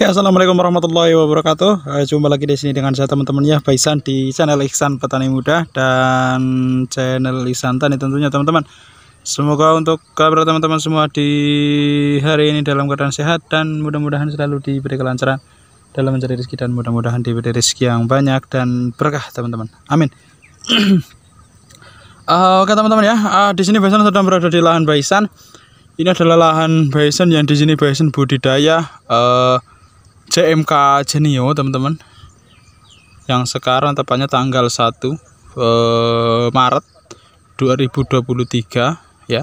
Oke, assalamualaikum warahmatullahi wabarakatuh. Eh, jumpa lagi di sini dengan saya teman-temannya Baisan di channel Iksan Petani Muda dan channel Iksan Tani tentunya teman-teman. Semoga untuk kabar teman-teman semua di hari ini dalam keadaan sehat dan mudah-mudahan selalu diberi kelancaran dalam mencari rezeki dan mudah-mudahan diberi rezeki yang banyak dan berkah teman-teman. Amin. uh, Oke teman-teman ya, uh, di sini Baisan sedang berada di lahan Baisan. Ini adalah lahan Baisan yang di sini Baisan budidaya. Uh, CMK Jenio teman-teman yang sekarang tepatnya tanggal 1 eh, Maret 2023 ya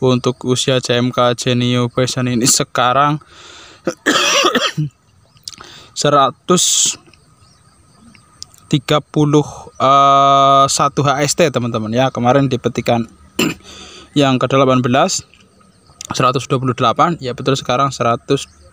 untuk usia CMK Jenio Fashion ini sekarang 131 eh, satu HST teman-teman ya kemarin di petikan yang ke-18 128 ya betul sekarang 131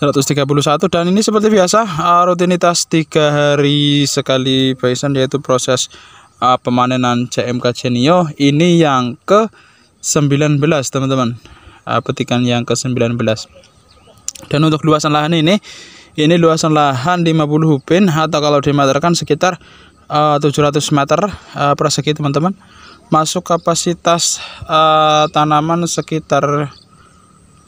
131 dan ini seperti biasa uh, rutinitas tiga hari sekali bison yaitu proses uh, pemanenan CMK Genio ini yang ke 19 teman-teman uh, petikan yang ke 19 dan untuk luasan lahan ini ini luasan lahan 50 hupin atau kalau dimeterkan sekitar uh, 700 meter uh, persegi teman-teman masuk kapasitas uh, tanaman sekitar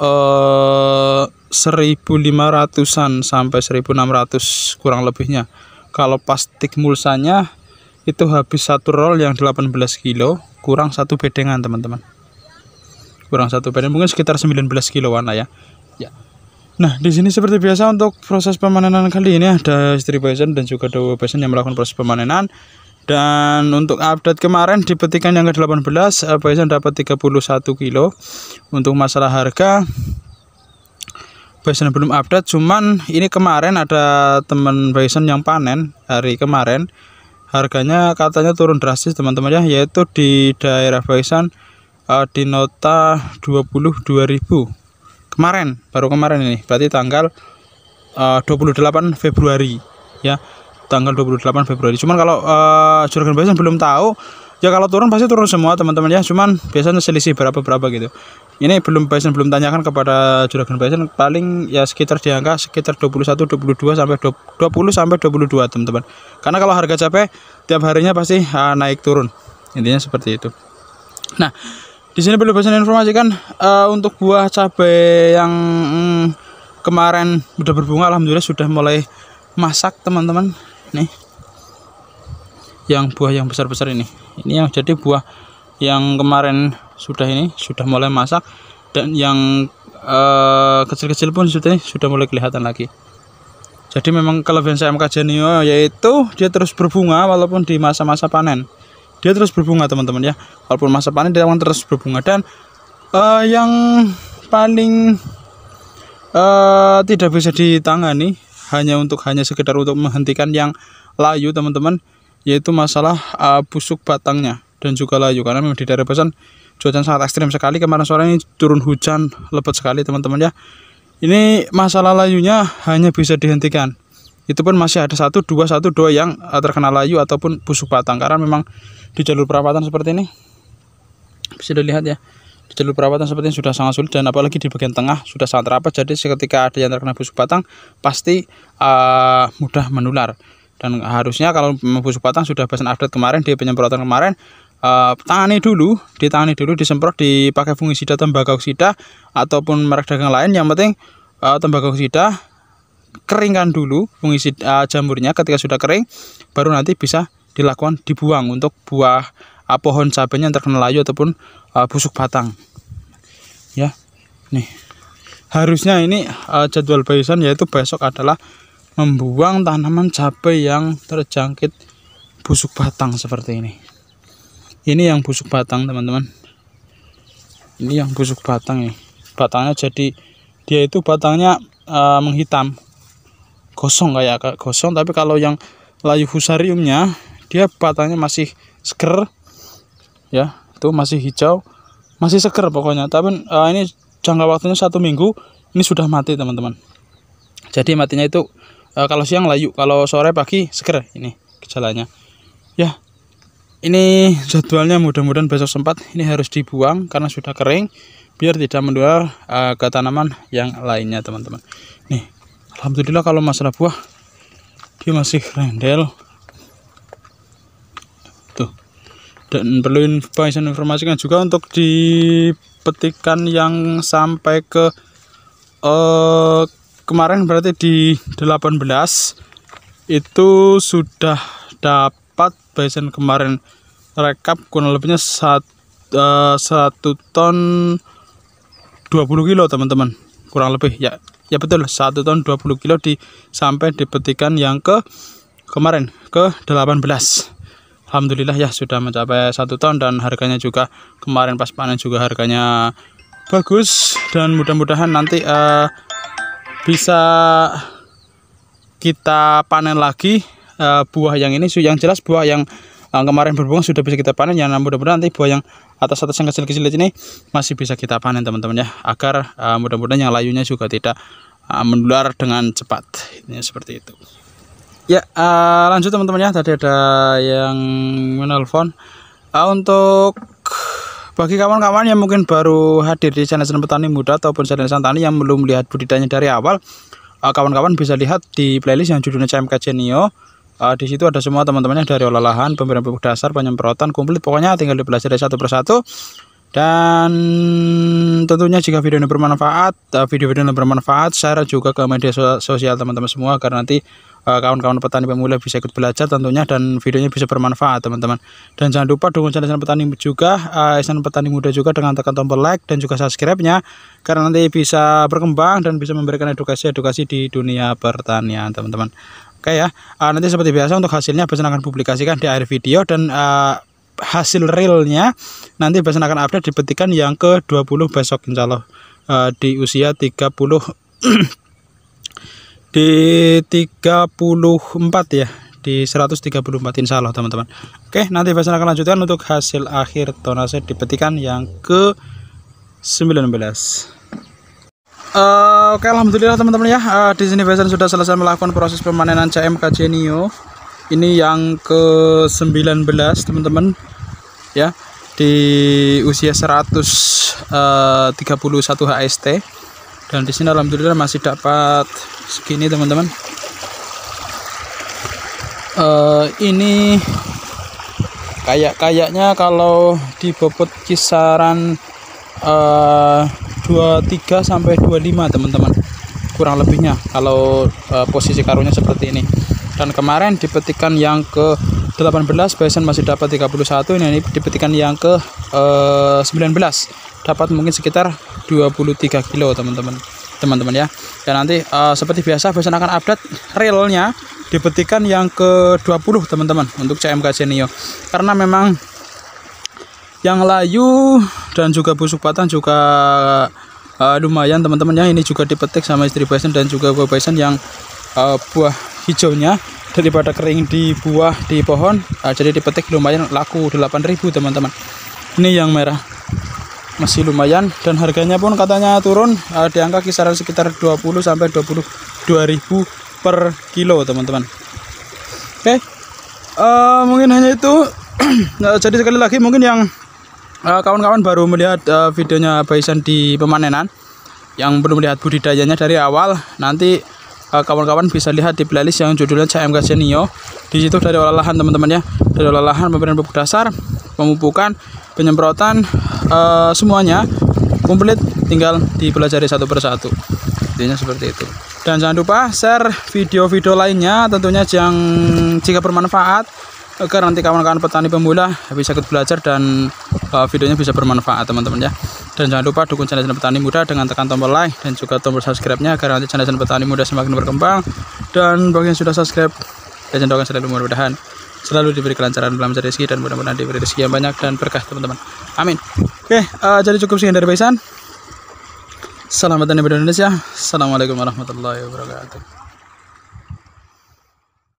uh, 1500-an sampai 1600 kurang lebihnya kalau plastik mulsanya itu habis satu roll yang 18 kilo kurang satu bedengan teman-teman kurang satu bedengan mungkin sekitar 19 kiloan lah ya ya Nah, di sini seperti biasa untuk proses pemanenan kali ini ada istri bison dan juga dua bison yang melakukan proses pemanenan. Dan untuk update kemarin di petikan yang ke-18, bison eh, dapat 31 kilo. Untuk masalah harga Bison belum update, cuman ini kemarin ada teman Bison yang panen hari kemarin. Harganya katanya turun drastis teman-teman ya, yaitu di daerah Bison uh, eh, di nota 22.000. Kemarin, baru kemarin ini, berarti tanggal eh, uh, 28 Februari ya. Tanggal 28 Februari. Cuman kalau uh, eh, Jurgen Bison belum tahu ya kalau turun pasti turun semua teman-teman ya cuman biasanya selisih berapa berapa gitu ini belum Bison belum tanyakan kepada Juragan Bison paling ya sekitar di angka sekitar 21 22 sampai 20 sampai 22 teman-teman karena kalau harga cabai tiap harinya pasti uh, naik turun intinya seperti itu nah di sini perlu Bison informasikan uh, untuk buah cabai yang mm, kemarin sudah berbunga alhamdulillah sudah mulai masak teman-teman nih yang buah yang besar-besar ini ini yang jadi buah yang kemarin sudah ini sudah mulai masak dan yang eh, kecil-kecil uh, pun sudah sudah mulai kelihatan lagi jadi memang kelebihan saya MK Genio yaitu dia terus berbunga walaupun di masa-masa panen dia terus berbunga teman-teman ya walaupun masa panen dia akan terus berbunga dan uh, yang paling uh, tidak bisa ditangani hanya untuk hanya sekedar untuk menghentikan yang layu teman-teman yaitu masalah uh, busuk batangnya dan juga layu karena memang di daerah pesan Cuaca sangat ekstrim sekali kemarin sore ini turun hujan lebat sekali teman-teman ya. Ini masalah layunya hanya bisa dihentikan. Itu pun masih ada satu dua satu dua yang eh, terkena layu ataupun busuk batang karena memang di jalur perawatan seperti ini bisa dilihat ya di jalur perawatan seperti ini sudah sangat sulit dan apalagi di bagian tengah sudah sangat rapat jadi seketika ada yang terkena busuk batang pasti uh, mudah menular dan harusnya kalau busuk batang sudah pesan update kemarin di penyemprotan kemarin Eh, tangani dulu, ditangani dulu, disemprot, dipakai fungisida tembaga oksida ataupun merek dagang lain. Yang penting uh, tembaga oksida keringkan dulu fungisida uh, eh, jamurnya ketika sudah kering, baru nanti bisa dilakukan dibuang untuk buah uh, pohon cabenya yang terkena layu ataupun uh, busuk batang. Ya, nih harusnya ini uh, jadwal bayisan yaitu besok adalah membuang tanaman cabai yang terjangkit busuk batang seperti ini ini yang busuk batang teman-teman ini yang busuk batang ya batangnya jadi dia itu batangnya uh, menghitam kosong kayak agak kosong. tapi kalau yang layu fusariumnya dia batangnya masih seger ya itu masih hijau masih seger pokoknya tapi uh, ini jangka waktunya satu minggu ini sudah mati teman-teman jadi matinya itu uh, kalau siang layu kalau sore pagi seger ini gejalanya ya ini jadwalnya mudah-mudahan besok sempat ini harus dibuang karena sudah kering biar tidak menular uh, eh, ke tanaman yang lainnya teman-teman nih Alhamdulillah kalau masalah buah dia masih rendel tuh dan perlu informasikan juga untuk dipetikan yang sampai ke eh, kemarin berarti di 18 itu sudah dapat Bison kemarin rekap kurang lebihnya eh, satu uh, dua ton 20 kilo teman-teman kurang lebih ya ya betul satu ton 20 kilo di sampai di petikan yang ke kemarin ke 18 Alhamdulillah ya sudah mencapai satu ton dan harganya juga kemarin pas panen juga harganya bagus dan mudah-mudahan nanti uh, bisa kita panen lagi Eh, buah yang ini yang jelas buah yang eh, kemarin berbunga sudah bisa kita panen ya nah, mudah-mudahan nanti buah yang atas-atas yang kecil-kecil ini masih bisa kita panen teman-teman ya agar eh, mudah-mudahan yang layunya juga tidak uh, menular dengan cepat ini seperti itu ya lanjut teman-teman ya tadi ada yang menelpon untuk bagi kawan-kawan yang mungkin baru hadir di channel petani muda ataupun channel santani yang belum melihat budidanya dari awal kawan-kawan bisa lihat di playlist yang judulnya CMK Genio uh, di situ ada semua teman-temannya dari olahan pemberian pupuk dasar penyemprotan komplit pokoknya tinggal dipelajari satu persatu dan tentunya jika video ini bermanfaat eh, video-video ini bermanfaat share juga ke media sosial teman-teman semua karena nanti eh, kawan-kawan uh, petani pemula bisa ikut belajar tentunya dan videonya bisa bermanfaat teman-teman dan jangan lupa dukung channel petani juga uh, petani muda juga dengan tekan tombol like dan juga subscribe-nya karena nanti bisa berkembang dan bisa memberikan edukasi-edukasi di dunia pertanian teman-teman Oke ya, uh, nanti seperti biasa untuk hasilnya Besen akan publikasikan di akhir video dan uh, hasil realnya nanti Besen akan update di petikan yang ke-20 besok insya Allah uh, di usia 30 di 34 ya di 134 insya Allah teman-teman oke nanti Besen akan lanjutkan untuk hasil akhir tonase di petikan yang ke 19 Uh, Oke, okay, alhamdulillah teman-teman ya. Uh, di sini Vision sudah selesai melakukan proses pemanenan CMK Genio. Ini yang ke-19, teman-teman. Ya, di usia 131 HST. Eh, Dan di sini alhamdulillah masih dapat segini, teman-teman. Uh, ini kayak kayaknya kalau dibobot kisaran uh, 23 sampai 25 teman-teman kurang lebihnya kalau uh, posisi karungnya seperti ini dan kemarin di yang ke 18 Bison masih dapat 31 ini, ini di yang ke uh, eh, 19 dapat mungkin sekitar 23 kilo teman-teman teman-teman ya dan nanti uh, seperti biasa Bison akan update realnya di yang ke 20 teman-teman untuk CMK Genio karena memang yang layu dan juga busuk batang juga uh, lumayan teman-teman ya ini juga dipetik sama istri Bison dan juga buah Bison yang uh, buah hijaunya daripada kering di buah di pohon uh, jadi dipetik lumayan laku 8000 teman-teman ini yang merah masih lumayan dan harganya pun katanya turun uh, di angka kisaran sekitar 20 sampai 22.000 per kilo teman-teman oke okay. uh, mungkin hanya itu nah, jadi sekali lagi mungkin yang Eh, kawan-kawan uh, baru melihat uh, videonya Baisan di pemanenan yang belum melihat budidayanya dari awal nanti eh, kawan-kawan uh, bisa lihat di playlist yang judulnya CMK Senio di situ dari olahan teman-teman ya dari olah lahan pemberian pupuk dasar pemupukan penyemprotan uh, semuanya komplit tinggal dipelajari satu persatu intinya seperti itu dan jangan lupa share video-video lainnya tentunya yang jika bermanfaat agar nanti kawan-kawan petani pemula bisa ikut belajar dan uh, videonya bisa bermanfaat teman-teman ya dan jangan lupa dukung channel channel petani muda dengan tekan tombol like dan juga tombol subscribe-nya agar nanti channel channel petani muda semakin berkembang dan bagi yang sudah subscribe dan doakan selalu mudah-mudahan selalu diberi kelancaran dalam mencari rezeki dan mudah-mudahan diberi rezeki yang banyak dan berkah teman-teman amin oke uh, jadi cukup sekian dari Baisan Selamat datang di Indonesia Assalamualaikum warahmatullahi wabarakatuh